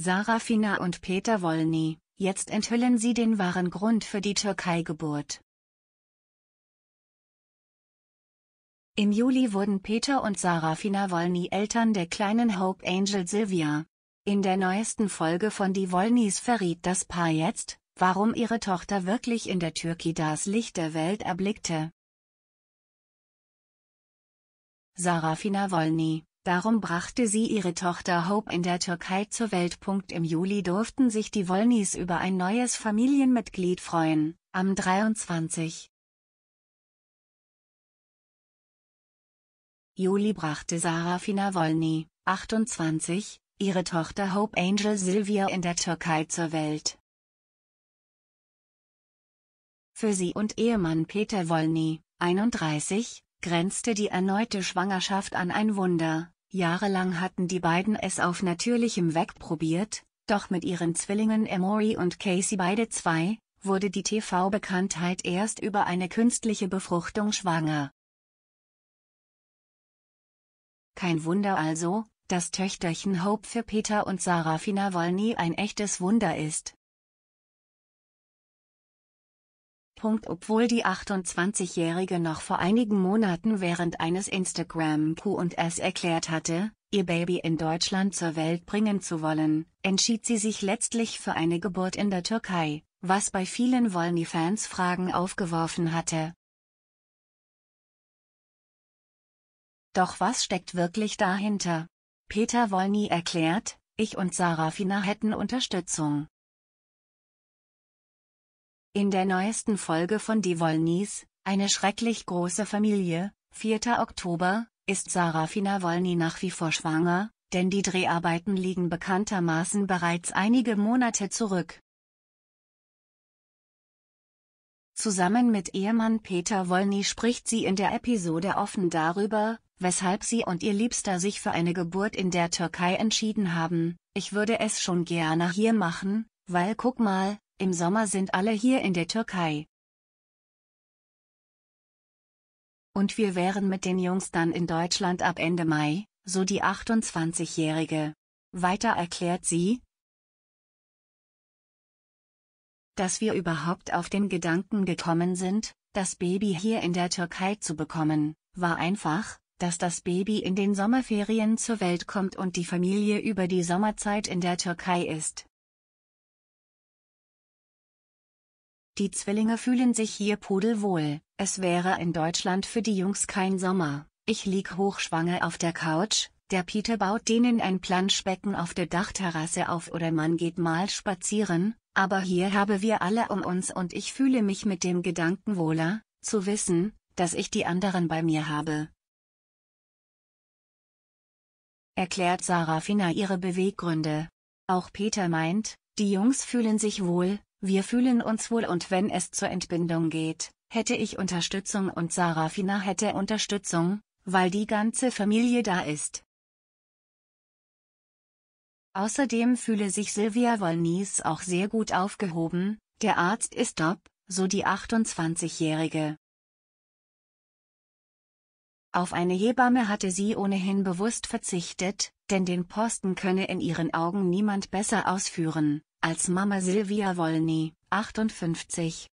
Sarafina und Peter Wolny, jetzt enthüllen sie den wahren Grund für die Türkei-Geburt. Im Juli wurden Peter und Sarafina Wolny Eltern der kleinen Hope Angel Sylvia. In der neuesten Folge von Die Wolnys verriet das Paar jetzt, warum ihre Tochter wirklich in der Türkei das Licht der Welt erblickte. Sarafina Wolny Darum brachte sie ihre Tochter Hope in der Türkei zur Welt. Im Juli durften sich die Wollnys über ein neues Familienmitglied freuen, am 23. Juli brachte Sarafina Wolny, 28, ihre Tochter Hope Angel Silvia in der Türkei zur Welt. Für sie und Ehemann Peter Wolny, 31, grenzte die erneute Schwangerschaft an ein Wunder, Jahrelang hatten die beiden es auf natürlichem Weg probiert, doch mit ihren Zwillingen Emory und Casey beide zwei, wurde die TV-Bekanntheit erst über eine künstliche Befruchtung schwanger. Kein Wunder also, dass Töchterchen Hope für Peter und Sarafina Fina Wolny ein echtes Wunder ist. Obwohl die 28-Jährige noch vor einigen Monaten während eines Instagram QS erklärt hatte, ihr Baby in Deutschland zur Welt bringen zu wollen, entschied sie sich letztlich für eine Geburt in der Türkei, was bei vielen Wolny-Fans Fragen aufgeworfen hatte. Doch was steckt wirklich dahinter? Peter Wolny erklärt, ich und Sarafina hätten Unterstützung. In der neuesten Folge von Die Wollnies, eine schrecklich große Familie, 4. Oktober, ist Sarafina Wolny nach wie vor schwanger, denn die Dreharbeiten liegen bekanntermaßen bereits einige Monate zurück. Zusammen mit Ehemann Peter Wolny spricht sie in der Episode offen darüber, weshalb sie und ihr Liebster sich für eine Geburt in der Türkei entschieden haben. Ich würde es schon gerne hier machen, weil guck mal, im Sommer sind alle hier in der Türkei. Und wir wären mit den Jungs dann in Deutschland ab Ende Mai, so die 28-Jährige. Weiter erklärt sie, dass wir überhaupt auf den Gedanken gekommen sind, das Baby hier in der Türkei zu bekommen, war einfach, dass das Baby in den Sommerferien zur Welt kommt und die Familie über die Sommerzeit in der Türkei ist. Die Zwillinge fühlen sich hier pudelwohl, es wäre in Deutschland für die Jungs kein Sommer. Ich lieg hochschwanger auf der Couch, der Peter baut denen ein Planschbecken auf der Dachterrasse auf oder man geht mal spazieren, aber hier habe wir alle um uns und ich fühle mich mit dem Gedanken wohler, zu wissen, dass ich die anderen bei mir habe. Erklärt Sarafina ihre Beweggründe. Auch Peter meint, die Jungs fühlen sich wohl, wir fühlen uns wohl und wenn es zur Entbindung geht, hätte ich Unterstützung und Sarafina hätte Unterstützung, weil die ganze Familie da ist. Außerdem fühle sich Silvia Wolnies auch sehr gut aufgehoben, der Arzt ist top, so die 28-Jährige. Auf eine Hebamme hatte sie ohnehin bewusst verzichtet, denn den Posten könne in ihren Augen niemand besser ausführen. Als Mama Silvia Wolny, 58,